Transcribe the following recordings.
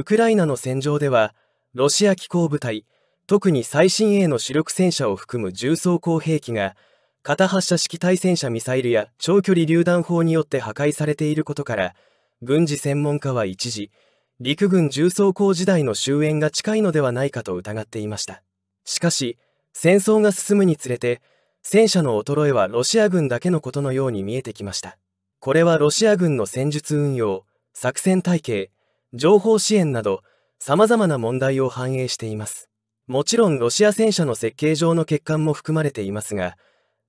ウクライナの戦場では、ロシア機構部隊、特に最新鋭の主力戦車を含む重装甲兵器が、型発射式対戦車ミサイルや長距離榴弾砲によって破壊されていることから、軍事専門家は一時、陸軍重装甲時代の終焉が近いのではないかと疑っていました。しかし、戦争が進むにつれて、戦車の衰えはロシア軍だけのことのように見えてきました。これはロシア軍の戦術運用、作戦体系、情報支援など、様々な問題を反映しています。もちろんロシア戦車の設計上の欠陥も含まれていますが、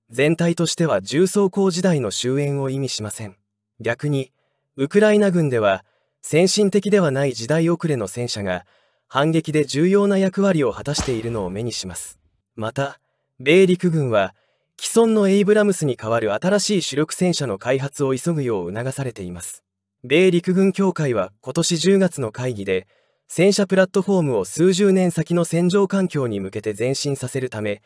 全体としては重装甲時代の終焉を意味しません。逆に、ウクライナ軍では、先進的ではない時代遅れの戦車が、反撃で重要な役割を果たしているのを目にします。また、米陸軍は、既存のエイブラムスに代わる新しい主力戦車の開発を急ぐよう促されています。米陸軍協会は今年10月の会議で、戦車プラットフォームを数十年先の戦場環境に向けて前進させるため、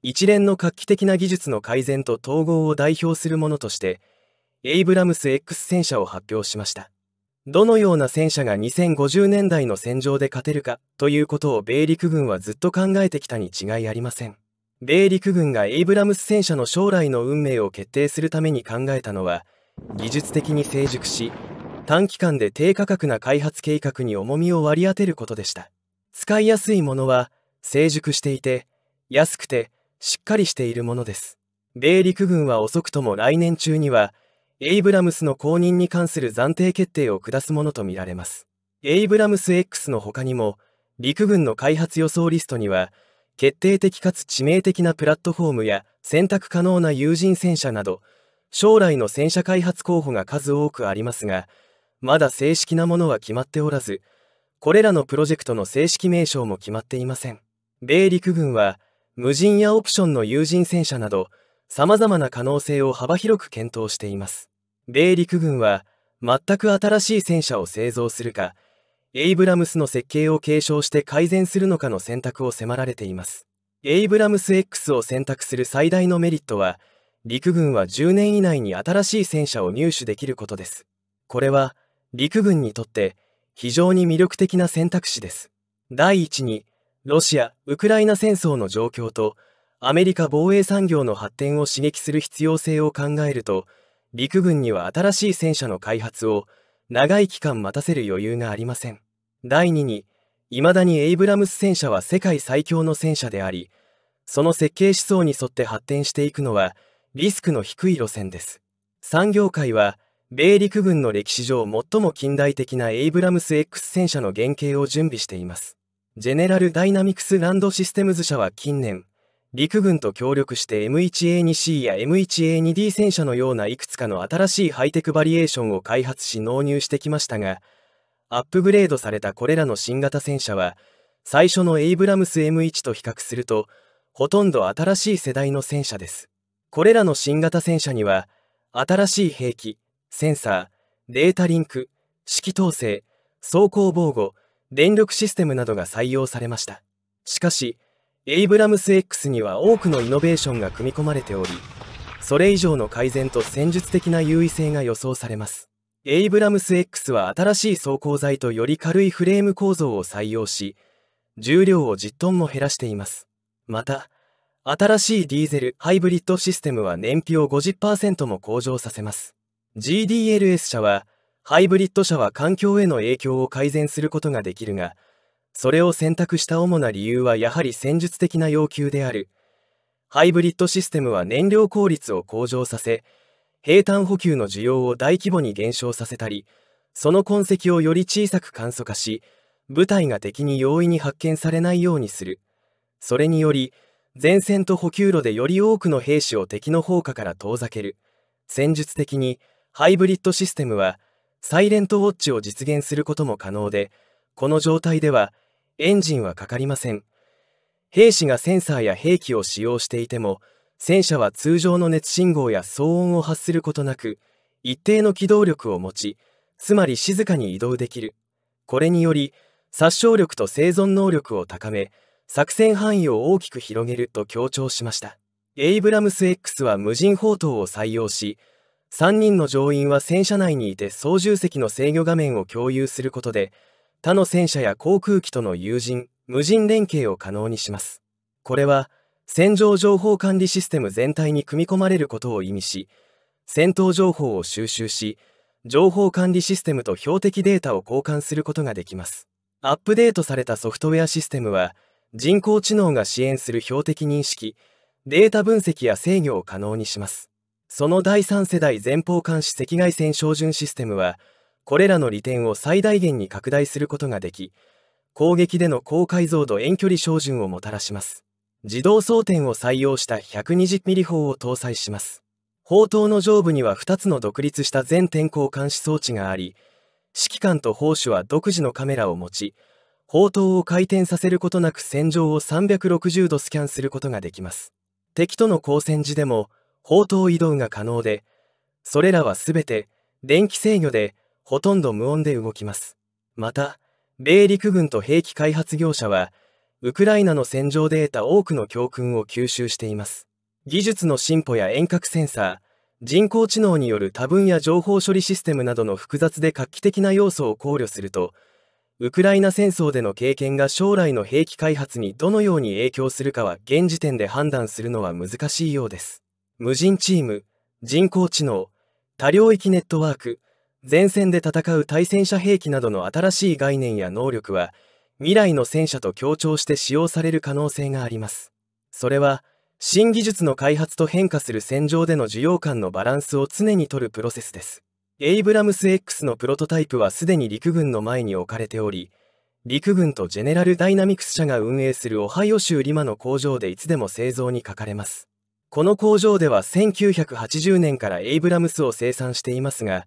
一連の画期的な技術の改善と統合を代表するものとして、エイブラムス X 戦車を発表しました。どのような戦車が2050年代の戦場で勝てるかということを米陸軍はずっと考えてきたに違いありません。米陸軍がエイブラムス戦車の将来の運命を決定するために考えたのは、技術的に成熟し、短期間で低価格な開発計画に重みを割り当てることでした使いやすいものは成熟していて安くてしっかりしているものです米陸軍は遅くとも来年中にはエイブラムスの公認に関する暫定決定を下すものとみられますエイブラムス X の他にも陸軍の開発予想リストには決定的かつ致命的なプラットフォームや選択可能な有人戦車など将来の戦車開発候補が数多くありますがまだ正式なものは決まっておらずこれらのプロジェクトの正式名称も決まっていません米陸軍は無人やオプションの有人戦車など様々な可能性を幅広く検討しています米陸軍は全く新しい戦車を製造するかエイブラムスの設計を継承して改善するのかの選択を迫られていますエイブラムス X を選択する最大のメリットは陸軍は10年以内に新しい戦車を入手できることですこれは陸軍にとって非常に魅力的な選択肢です。第一に、ロシア・ウクライナ戦争の状況と、アメリカ防衛産業の発展を刺激する必要性を考えると、陸軍には新しい戦車の開発を長い期間待たせる余裕がありません。第2に、未だにエイブラムス戦車は世界最強の戦車であり、その設計思想に沿って発展していくのはリスクの低い路線です。産業界は米陸軍の歴史上最も近代的なエイブラムス X 戦車の原型を準備しています。ジェネラル・ダイナミクス・ランド・システムズ社は近年、陸軍と協力して M1A2C や M1A2D 戦車のようないくつかの新しいハイテクバリエーションを開発し納入してきましたが、アップグレードされたこれらの新型戦車は、最初のエイブラムス M1 と比較すると、ほとんど新しい世代の戦車です。これらの新型戦車には、新しい兵器、センサー、データリンク、指揮統制、走行防護、電力システムなどが採用されました。しかし、エイブラムス X には多くのイノベーションが組み込まれており、それ以上の改善と戦術的な優位性が予想されます。エイブラムス X は新しい走行材とより軽いフレーム構造を採用し、重量を10トンも減らしています。また、新しいディーゼルハイブリッドシステムは燃費を50%も向上させます。GDLS 車はハイブリッド車は環境への影響を改善することができるがそれを選択した主な理由はやはり戦術的な要求であるハイブリッドシステムは燃料効率を向上させ平坦補給の需要を大規模に減少させたりその痕跡をより小さく簡素化し部隊が敵に容易に発見されないようにするそれにより前線と補給路でより多くの兵士を敵の砲火から遠ざける戦術的にハイブリッドシステムは、サイレントウォッチを実現することも可能で、この状態では、エンジンはかかりません。兵士がセンサーや兵器を使用していても、戦車は通常の熱信号や騒音を発することなく、一定の機動力を持ち、つまり静かに移動できる。これにより、殺傷力と生存能力を高め、作戦範囲を大きく広げると強調しました。エイブラムス X は無人砲塔を採用し、3人の乗員は戦車内にいて操縦席の制御画面を共有することで他の戦車や航空機との友人無人連携を可能にしますこれは戦場情報管理システム全体に組み込まれることを意味し戦闘情報を収集し情報管理システムと標的データを交換することができますアップデートされたソフトウェアシステムは人工知能が支援する標的認識データ分析や制御を可能にしますその第三世代前方監視赤外線照準システムはこれらの利点を最大限に拡大することができ攻撃での高解像度遠距離照準をもたらします自動装填を採用した 120mm 砲を搭載します砲塔の上部には2つの独立した全天候監視装置があり指揮官と砲手は独自のカメラを持ち砲塔を回転させることなく戦場を360度スキャンすることができます敵との交戦時でも砲塔移動が可能で、それらはすべて電気制御でほとんど無音で動きます。また、米陸軍と兵器開発業者は、ウクライナの戦場で得た多くの教訓を吸収しています。技術の進歩や遠隔センサー、人工知能による多分や情報処理システムなどの複雑で画期的な要素を考慮すると、ウクライナ戦争での経験が将来の兵器開発にどのように影響するかは現時点で判断するのは難しいようです。無人チーム、人工知能、多領域ネットワーク、前線で戦う対戦車兵器などの新しい概念や能力は、未来の戦車と協調して使用される可能性があります。それは、新技術の開発と変化する戦場での需要感のバランスを常にとるプロセスです。エイブラムス X のプロトタイプはすでに陸軍の前に置かれており、陸軍とジェネラルダイナミクス社が運営するオハイオ州リマの工場でいつでも製造にかかれます。この工場では1980年からエイブラムスを生産していますが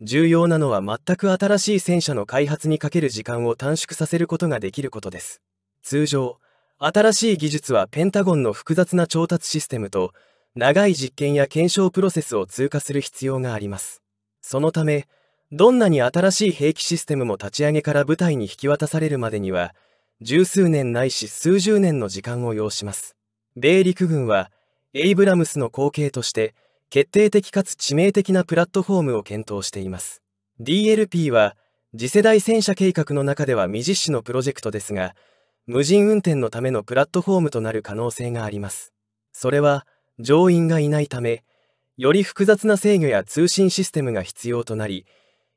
重要なのは全く新しい戦車の開発にかける時間を短縮させることができることです通常新しい技術はペンタゴンの複雑な調達システムと長い実験や検証プロセスを通過する必要がありますそのためどんなに新しい兵器システムも立ち上げから部隊に引き渡されるまでには十数年ないし数十年の時間を要します米陸軍はエイブラムスの後継として決定的かつ致命的なプラットフォームを検討しています DLP は次世代戦車計画の中では未実施のプロジェクトですが無人運転のためのプラットフォームとなる可能性がありますそれは乗員がいないためより複雑な制御や通信システムが必要となり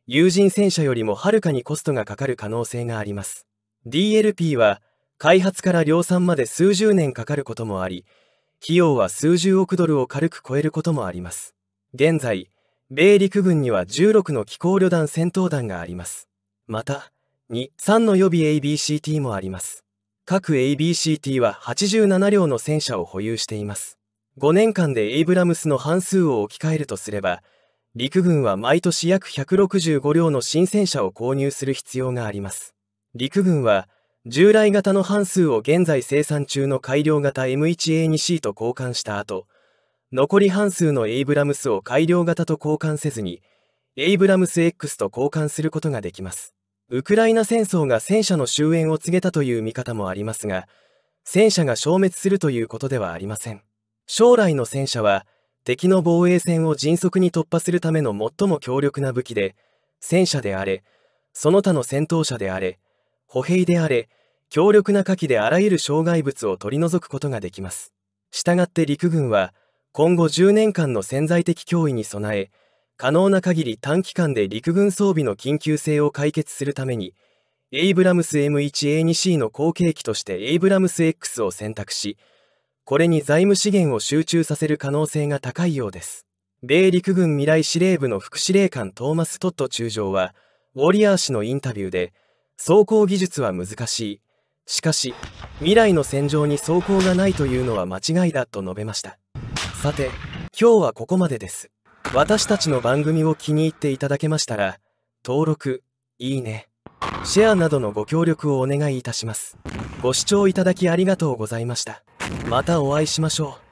有人戦車よりもはるかにコストがかかる可能性があります DLP は開発から量産まで数十年かかることもあり費用は数十億ドルを軽く超えることもあります。現在、米陸軍には16の機甲旅団戦闘団があります。また、2、3の予備 ABCT もあります。各 ABCT は87両の戦車を保有しています。5年間でエイブラムスの半数を置き換えるとすれば、陸軍は毎年約165両の新戦車を購入する必要があります。陸軍は、従来型の半数を現在生産中の改良型 M1A2C と交換した後、残り半数のエイブラムスを改良型と交換せずに、エイブラムス X と交換することができます。ウクライナ戦争が戦車の終焉を告げたという見方もありますが、戦車が消滅するということではありません。将来の戦車は、敵の防衛線を迅速に突破するための最も強力な武器で、戦車であれ、その他の戦闘車であれ、歩兵であれ、強力な火器であらゆる障害物を取り除くことができます。したがって陸軍は、今後10年間の潜在的脅威に備え、可能な限り短期間で陸軍装備の緊急性を解決するために、エイブラムス M1A2C の後継機としてエイブラムス X を選択し、これに財務資源を集中させる可能性が高いようです。米陸軍未来司令部の副司令官トーマス・トット中将は、ウォリアー氏のインタビューで、走行技術は難しい。しかし、未来の戦場に走行がないというのは間違いだと述べました。さて、今日はここまでです。私たちの番組を気に入っていただけましたら、登録、いいね、シェアなどのご協力をお願いいたします。ご視聴いただきありがとうございました。またお会いしましょう。